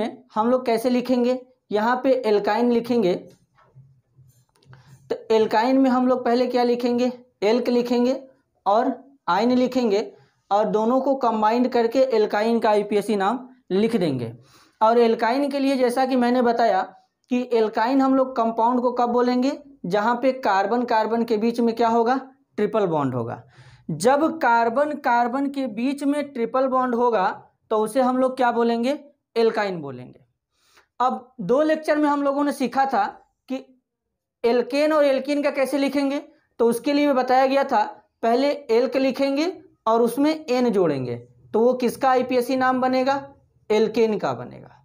में हम लोग कैसे लिखेंगे यहाँ पे एल्काइन लिखेंगे तो एल्काइन में हम लोग पहले क्या लिखेंगे एल्क लिखेंगे और आइन लिखेंगे और दोनों को कंबाइंड करके एल्काइन का आईपीएसी नाम लिख देंगे और एल्काइन के लिए जैसा कि मैंने बताया कि एल्काइन हम लोग कंपाउंड को कब बोलेंगे जहाँ पे कार्बन कार्बन के बीच में क्या होगा ट्रिपल बॉन्ड होगा जब कार्बन कार्बन के बीच में ट्रिपल बॉन्ड होगा तो उसे हम लोग क्या बोलेंगे एल्काइन बोलेंगे अब दो लेक्चर में हम लोगों ने सीखा था कि एल्केन और एल्किन का कैसे लिखेंगे तो उसके लिए बताया गया था पहले एल्क लिखेंगे और उसमें एन जोड़ेंगे तो वो किसका आईपीएससी नाम बनेगा एल्केन का बनेगा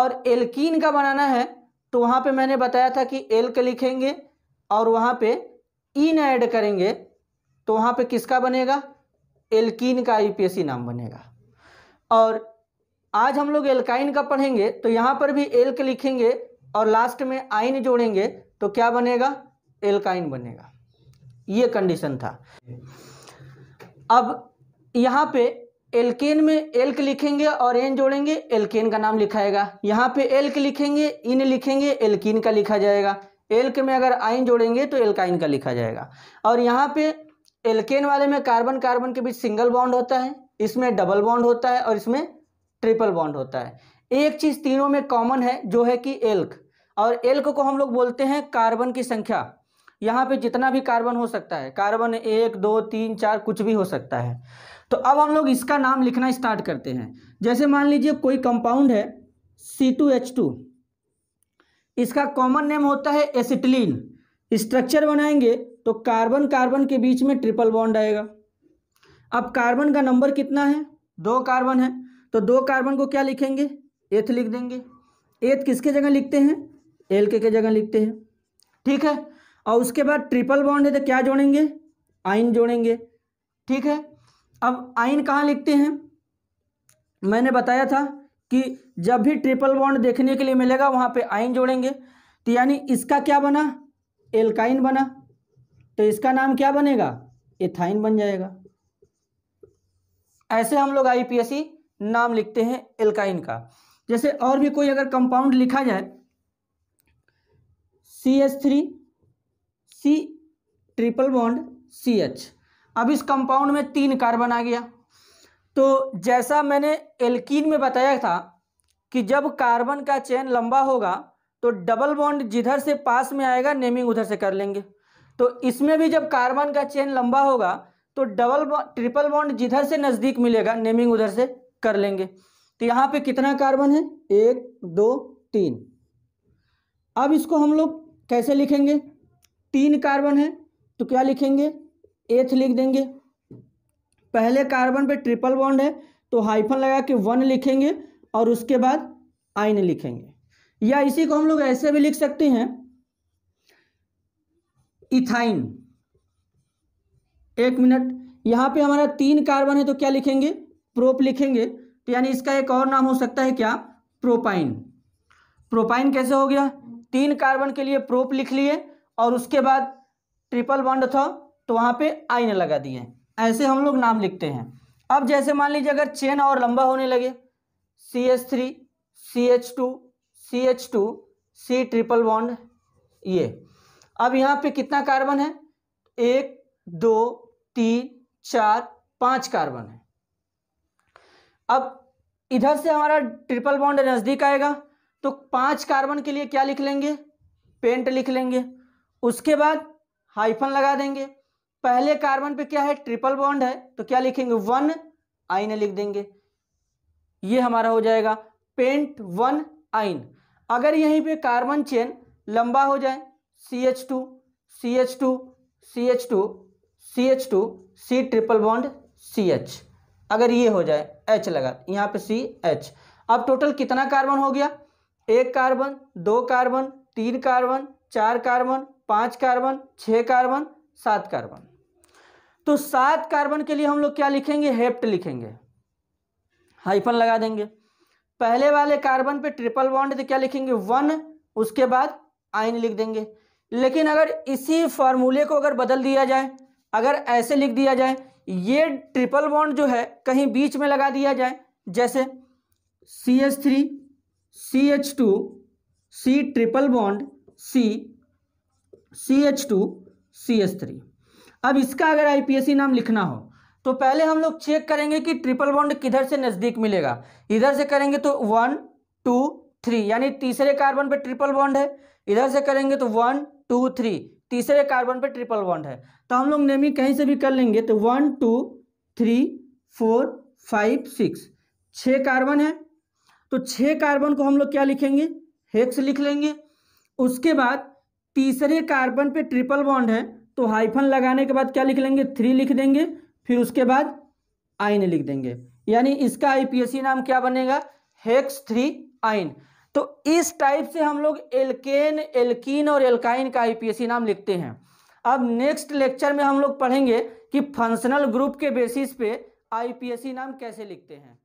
और एल्कीन का बनाना है तो वहाँ पे मैंने बताया था कि एल्क लिखेंगे और वहाँ पे इन ऐड करेंगे तो वहाँ पे किसका बनेगा एल्किन का आईपीएससी नाम बनेगा और आज हम लोग एल्काइन का पढ़ेंगे तो यहाँ पर भी एल्क लिखेंगे और लास्ट में आइन जोड़ेंगे तो क्या बनेगा एल्काइन बनेगा ये कंडीशन था अब यहाँ पे एल्केन में एल्क लिखेंगे और एन जोड़ेंगे एल्केन का नाम लिखाएगा यहाँ पे एल्क लिखेंगे इन लिखेंगे एल्किन का लिखा जाएगा एल्क में अगर आइन जोड़ेंगे तो एल्काइन का लिखा जाएगा और यहाँ पे एल्केन वाले में कार्बन कार्बन के बीच सिंगल बॉन्ड होता है इसमें डबल बॉन्ड होता है और इसमें ट्रिपल बॉन्ड होता है एक चीज़ तीनों में कॉमन है जो है कि एल्क और एल्क को हम लोग बोलते हैं कार्बन की संख्या यहाँ पे जितना भी कार्बन हो सकता है कार्बन एक दो तीन चार कुछ भी हो सकता है तो अब हम लोग इसका नाम लिखना स्टार्ट करते हैं जैसे मान लीजिए कोई कंपाउंड है सी टू एच टू इसका कॉमन नेम होता है एसिटिलीन स्ट्रक्चर बनाएंगे तो कार्बन कार्बन के बीच में ट्रिपल बॉन्ड आएगा अब कार्बन का नंबर कितना है दो कार्बन है तो दो कार्बन को क्या लिखेंगे एथ लिख देंगे एथ किसके जगह लिखते हैं एल के जगह लिखते हैं ठीक है और उसके बाद ट्रिपल बॉन्ड है तो क्या जोड़ेंगे आइन जोड़ेंगे ठीक है अब आइन कहाँ लिखते हैं मैंने बताया था कि जब भी ट्रिपल बॉन्ड देखने के लिए मिलेगा वहाँ पे आइन जोड़ेंगे तो यानी इसका क्या बना एल्काइन बना तो इसका नाम क्या बनेगा एथाइन बन जाएगा ऐसे हम लोग आईपीएससी नाम लिखते हैं एल्काइन का जैसे और भी कोई अगर कंपाउंड लिखा जाए C H three C triple bond C H अब इस कंपाउंड में तीन कार्बन आ गया तो जैसा मैंने एल्कीन में बताया था कि जब कार्बन का चेन लंबा होगा तो डबल बॉन्ड जिधर से पास में आएगा नेमिंग उधर से कर लेंगे तो इसमें भी जब कार्बन का चेन लंबा होगा तो डबल ट्रिपल बॉन्ड जिधर से नज़दीक मिलेगा नेमिंग उधर से कर लेंगे तो यहाँ पे कितना कार्बन है एक दो तीन अब इसको हम लोग कैसे लिखेंगे तीन कार्बन है तो क्या लिखेंगे एथ लिख देंगे पहले कार्बन पे ट्रिपल बॉन्ड है तो हाइफन लगा के वन लिखेंगे और उसके बाद आइन लिखेंगे या इसी को हम लोग ऐसे भी लिख सकते हैं इथाइन एक मिनट यहाँ पे हमारा तीन कार्बन है तो क्या लिखेंगे प्रोप लिखेंगे तो यानी इसका एक और नाम हो सकता है क्या प्रोपाइन प्रोपाइन कैसे हो गया तीन कार्बन के लिए प्रोप लिख लिए और उसके बाद ट्रिपल बॉन्ड था तो वहां पे आइन लगा दिए ऐसे हम लोग नाम लिखते हैं अब जैसे मान लीजिए अगर चेन और लंबा होने लगे C H three C H two C H two C triple bond ये अब यहाँ पे कितना कार्बन है एक दो तीन चार पांच कार्बन है अब इधर से हमारा ट्रिपल बॉन्ड नज़दीक आएगा तो पांच कार्बन के लिए क्या लिख लेंगे पेंट लिख लेंगे उसके बाद हाइफन लगा देंगे पहले कार्बन पे क्या है ट्रिपल बॉन्ड है तो क्या लिखेंगे वन आइन लिख देंगे ये हमारा हो जाएगा पेंट वन आइन अगर यहीं पे कार्बन चेन लंबा हो जाए C H two C H two C H two C H two C triple bond C H अगर ये हो जाए एच लगा यहाँ पे सी एच अब टोटल कितना कार्बन हो गया एक कार्बन दो कार्बन तीन कार्बन चार कार्बन पाँच कार्बन छः कार्बन सात कार्बन तो सात कार्बन के लिए हम लोग क्या लिखेंगे हेप्ट लिखेंगे हाइफन लगा देंगे पहले वाले कार्बन पे ट्रिपल बॉन्ड तो क्या लिखेंगे वन उसके बाद आइन लिख देंगे लेकिन अगर इसी फॉर्मूले को अगर बदल दिया जाए अगर ऐसे लिख दिया जाए ये ट्रिपल बॉन्ड जो है कहीं बीच में लगा दिया जाए जैसे C H three C H two C triple bond C C H two C H three अब इसका अगर सी नाम लिखना हो तो पहले हम लोग चेक करेंगे कि ट्रिपल बॉन्ड किधर से नज़दीक मिलेगा इधर से करेंगे तो वन टू थ्री यानी तीसरे कार्बन पे ट्रिपल बॉन्ड है इधर से करेंगे तो वन टू थ्री तीसरे कार्बन पे ट्रिपल बॉन्ड है तो हम लोग नेमिंग कहीं से भी कर लेंगे तो one two three four five six छः कार्बन है तो छः कार्बन को हम लोग क्या लिखेंगे हेक्स लिख लेंगे उसके बाद तीसरे कार्बन पे ट्रिपल बॉन्ड है तो हाइफन लगाने के बाद क्या लिख लेंगे थ्री लिख देंगे फिर उसके बाद आइन लिख देंगे यानी इसका आईपीएससी नाम क्या बनेगा हेक्स थ्री आइन तो इस टाइप से हम लोग एल्केन एल्कीन और एल्काइन का आईपीएसी नाम लिखते हैं अब नेक्स्ट लेक्चर में हम लोग पढ़ेंगे कि फंक्शनल ग्रुप के बेसिस पे आईपीएसी नाम कैसे लिखते हैं